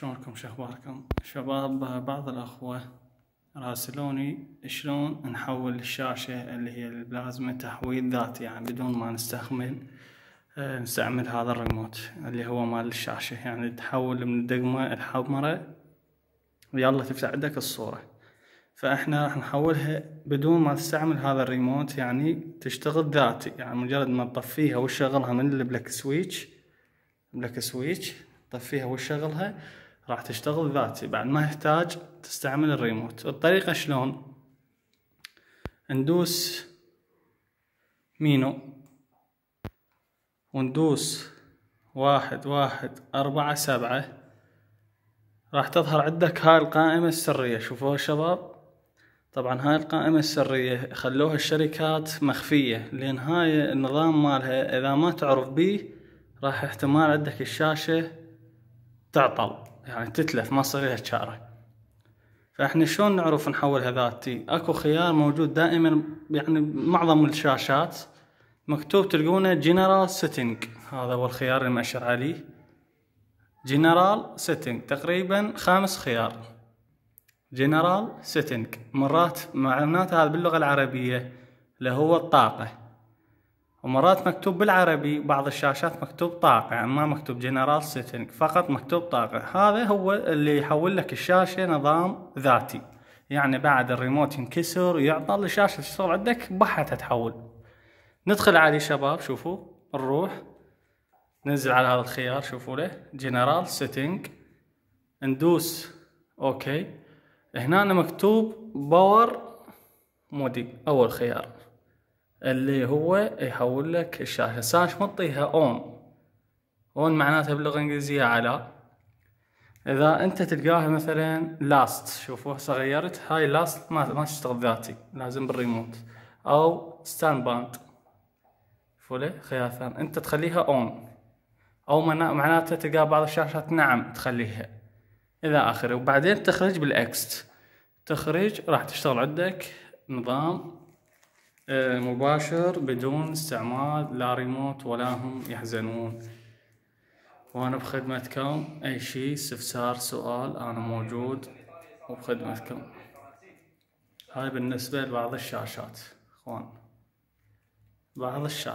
شلونكم شخباركم شباب بعض الأخوة راسلوني شلون نحول الشاشة اللي هي البلازما تحويل ذاتي يعني بدون ما نستخدم آه، نستعمل هذا الريموت اللي هو مال الشاشة يعني تحول من الدقمة الحمراء ويلا تفتح عندك الصورة فاحنا راح نحولها بدون ما تستعمل هذا الريموت يعني تشتغل ذاتي يعني مجرد ما تطفيها وتشغلها من البلاك سويتش بلاك سويتش طفيها وشغلها راح تشتغل ذاتي بعد ما يحتاج تستعمل الريموت الطريقة شلون ندوس مينو وندوس واحد واحد أربعة سبعة راح تظهر عندك هاي القائمة السرية شوفوها شباب طبعا هاي القائمة السرية خلوها الشركات مخفية لأن هاي النظام مالها إذا ما تعرف بيه راح احتمال عندك الشاشة تعطل يعني تتلف ما تصير لها تشاره فاحنا شلون نعرف نحولها ذاتي اكو خيار موجود دائما يعني معظم الشاشات مكتوب تلقونه جنرال سيتنج هذا هو الخيار اللي مأشر عليه جنرال سيتنج تقريبا خامس خيار جنرال سيتنج مرات معناته هذا باللغة العربية اللي هو الطاقة ومرات مكتوب بالعربي بعض الشاشات مكتوب طاقة ما مكتوب جنرال سيتنج فقط مكتوب طاقة هذا هو اللي يحول لك الشاشة نظام ذاتي يعني بعد الريموت ينكسر ويعطل الشاشة تصير عندك بحة تحول ندخل عليه شباب شوفوا نروح ننزل على هذا الخيار شوفوا له جنرال سيتنج ندوس اوكي هنا مكتوب باور مودي اول خيار اللي هو يحول لك الشاشة ساش مطيها اون اون معناتها باللغة الانجليزية على اذا انت تلقاها مثلا لاست شوفوا هسه غيرت هاي لاست ما ما تشتغل ذاتي لازم بالريموت او ستاند باند فولي خيار ثاني انت تخليها اون او معناته تلقى بعض الشاشات نعم تخليها الى اخره وبعدين تخرج بالاكست تخرج راح تشتغل عندك نظام آه، مباشر بدون استعمال لا ريموت ولا هم يحزنون وانا بخدمتكم اي شي استفسار سؤال انا موجود وبخدمتكم هاي بالنسبة لبعض الشاشات اخوان بعض الشاشات